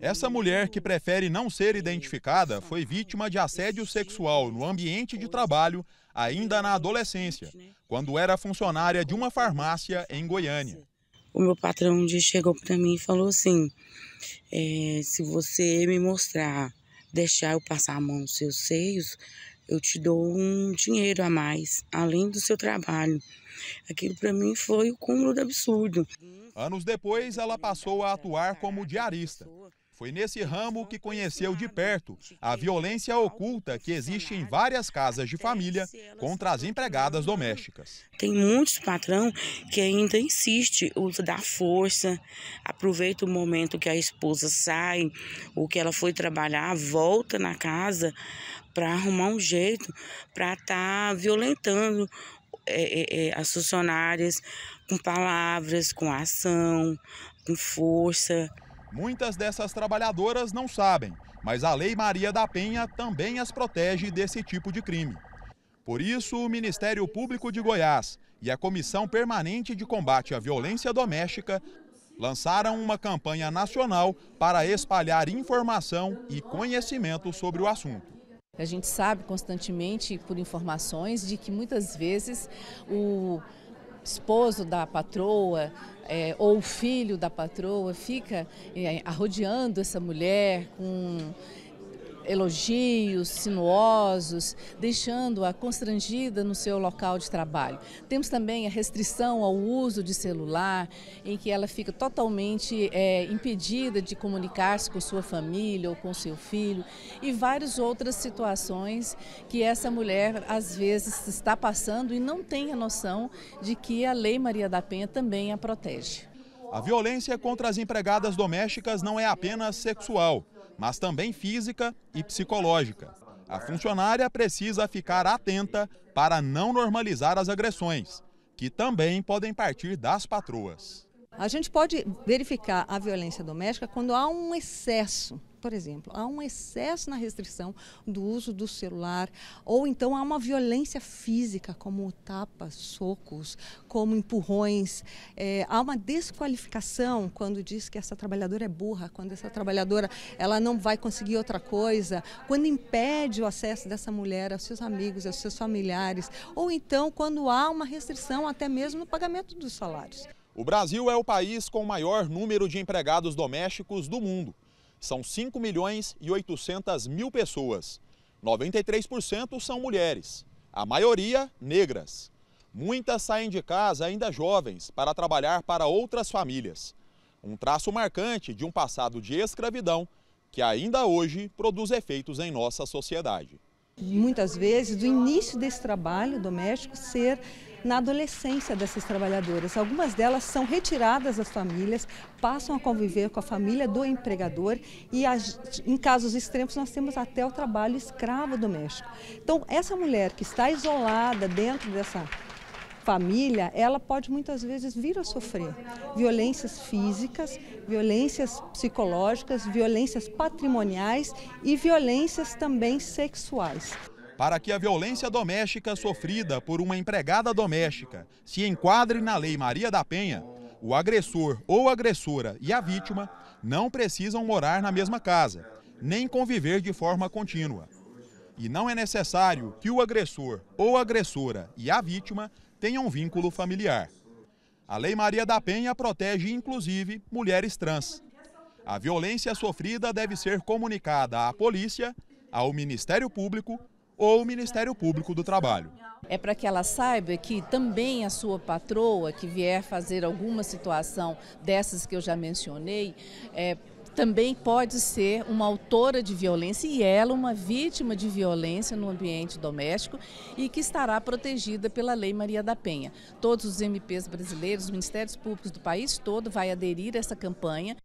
Essa mulher, que prefere não ser identificada, foi vítima de assédio sexual no ambiente de trabalho ainda na adolescência, quando era funcionária de uma farmácia em Goiânia. O meu patrão um dia chegou para mim e falou assim: é, se você me mostrar, deixar eu passar a mão nos seus seios, eu te dou um dinheiro a mais, além do seu trabalho. Aquilo para mim foi o cúmulo do absurdo. Anos depois, ela passou a atuar como diarista. Foi nesse ramo que conheceu de perto a violência oculta que existe em várias casas de família contra as empregadas domésticas. Tem muitos patrão que ainda insiste usa da força, aproveita o momento que a esposa sai ou que ela foi trabalhar, volta na casa para arrumar um jeito para estar tá violentando é, é, é, as funcionárias com palavras, com ação, com força. Muitas dessas trabalhadoras não sabem, mas a Lei Maria da Penha também as protege desse tipo de crime. Por isso, o Ministério Público de Goiás e a Comissão Permanente de Combate à Violência Doméstica lançaram uma campanha nacional para espalhar informação e conhecimento sobre o assunto. A gente sabe constantemente por informações de que muitas vezes o esposo da patroa é, ou o filho da patroa fica é, arrodeando essa mulher com elogios sinuosos, deixando-a constrangida no seu local de trabalho. Temos também a restrição ao uso de celular, em que ela fica totalmente é, impedida de comunicar-se com sua família ou com seu filho, e várias outras situações que essa mulher às vezes está passando e não tem a noção de que a Lei Maria da Penha também a protege. A violência contra as empregadas domésticas não é apenas sexual, mas também física e psicológica. A funcionária precisa ficar atenta para não normalizar as agressões, que também podem partir das patroas. A gente pode verificar a violência doméstica quando há um excesso. Por exemplo, há um excesso na restrição do uso do celular, ou então há uma violência física, como tapas, socos, como empurrões. É, há uma desqualificação quando diz que essa trabalhadora é burra, quando essa trabalhadora ela não vai conseguir outra coisa, quando impede o acesso dessa mulher aos seus amigos, aos seus familiares, ou então quando há uma restrição até mesmo no pagamento dos salários. O Brasil é o país com o maior número de empregados domésticos do mundo. São 5 milhões e 800 mil pessoas. 93% são mulheres, a maioria negras. Muitas saem de casa ainda jovens para trabalhar para outras famílias. Um traço marcante de um passado de escravidão que ainda hoje produz efeitos em nossa sociedade. Muitas vezes, o início desse trabalho doméstico, ser na adolescência dessas trabalhadoras. Algumas delas são retiradas das famílias, passam a conviver com a família do empregador e, em casos extremos, nós temos até o trabalho escravo doméstico. Então, essa mulher que está isolada dentro dessa família, ela pode muitas vezes vir a sofrer violências físicas, violências psicológicas, violências patrimoniais e violências também sexuais para que a violência doméstica sofrida por uma empregada doméstica se enquadre na Lei Maria da Penha, o agressor ou agressora e a vítima não precisam morar na mesma casa, nem conviver de forma contínua. E não é necessário que o agressor ou agressora e a vítima tenham vínculo familiar. A Lei Maria da Penha protege, inclusive, mulheres trans. A violência sofrida deve ser comunicada à polícia, ao Ministério Público ou o Ministério Público do Trabalho. É para que ela saiba que também a sua patroa, que vier fazer alguma situação dessas que eu já mencionei, é, também pode ser uma autora de violência e ela uma vítima de violência no ambiente doméstico e que estará protegida pela Lei Maria da Penha. Todos os MPs brasileiros, os ministérios públicos do país todo vai aderir a essa campanha.